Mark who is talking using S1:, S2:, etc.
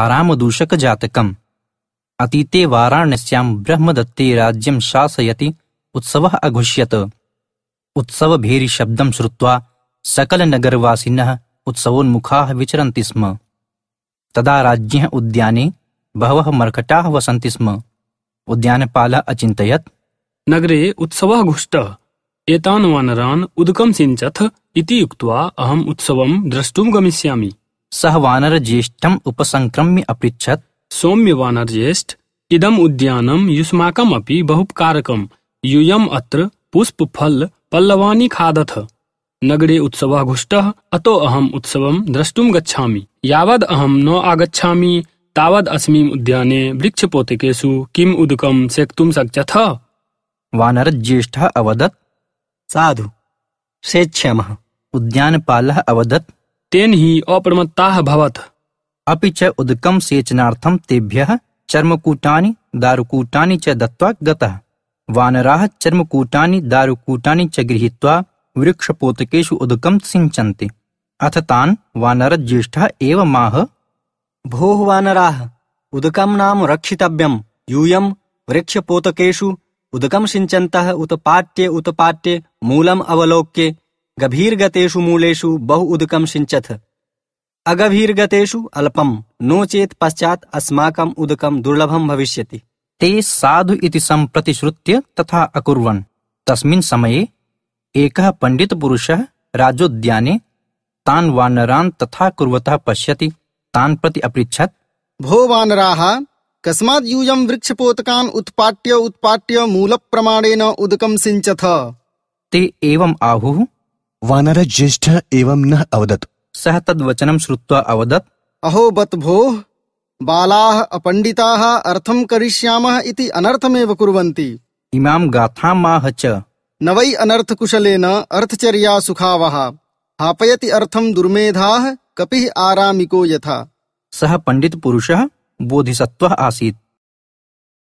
S1: आरामदूषक जातकम् अतीते वाराणस्यां ब्रह्मदत्ते राज्यं शासयति उत्सवः अघुष्यत उत्सवभेरिशब्दं श्रुत्वा सकलनगरवासिनः उत्सवोन्मुखाः विचरन्ति स्म तदा राज्ञः उद्याने बहवः मर्कटाः वसन्ति स्म
S2: उद्यानपालः अचिन्तयत् नगरे उत्सवः घुष्टः एतान् वानरान् उदकं सिञ्चथ इति उत्सव अहम् उत्सवं द्रष्टुं गमिष्यामि सह वानरज्येष्ठम् उपसंक्रम्य अपृछत सौम्य वानरज्येष्ठ इदम उद्यानम युष्माकमपि बहुपकारक यूयम् अत्र फल पल्लवानि खादथ नगरे उत्सव घुष्ट अतो अहम उत्सव द्रष्टुम गच्छामि यावद अहम न आगच्छामि तावद अस्मिन् उद्याने वृक्षपोतकेषु किम उदकं सेक्तुं शक्यथ ज्येष्ठ अवदत साधु सेच्छ्यामः उद्यानपालः अवदत् तेन ही अप्रमत्ता
S1: भवत अपि च उदकम सेचनार्थं तेभ्य चर्मकूटानि दारुकूटानि च दत्त्वा गतः वानराः चर्मकूटानि दारुकूटानि च गृहीत्वा वृक्षपोतकेषु उदकं सिञ्चन्ति अथ तान् वानरज्येष्ठः एव माह भोः वानराः उदकं नाम रक्षितव्यं यूयं
S3: वृक्षपोतकेषु उदकं सिञ्चन्तः उत पाट्ये मूलम् अवलोक्य गभीरगतेषु मूलेषु बहु उदकं सिञ्चथ
S1: अगभीरगतेषु अल्पं नो चेत् पश्चात् अस्माकम् उदकं दुर्लभं भविष्यति ते साधु इति सम्प्रतिश्रुत्य तथा अकुर्वन् तस्मिन् समये एकः पण्डितपुरुषः राजोद्याने तान् वानरान् तथा कुर्वतः पश्यति
S4: तान् प्रति अपृच्छत् भो वानराः कस्मात् यूयं वृक्षपोतकान् उत्पाट्य उत्पाट्य मूलप्रमाणेन उदकं सिञ्चथ ते एवम् आहुः ज्येष्ठ एवं न अवदत् तद वचनम श्रुत्वा अवदत् अहो बत भो बाला अपंडिता अर्थम करिष्याम इति अनर्थमेव इमाम गाथा माह च न वै न अर्थचर्या सुखावः हापयति अर्थम दुर्मेधा कपि आरामिको यथा पंडित पण्डितपुरुषः बोधिसत्त्वः आसीत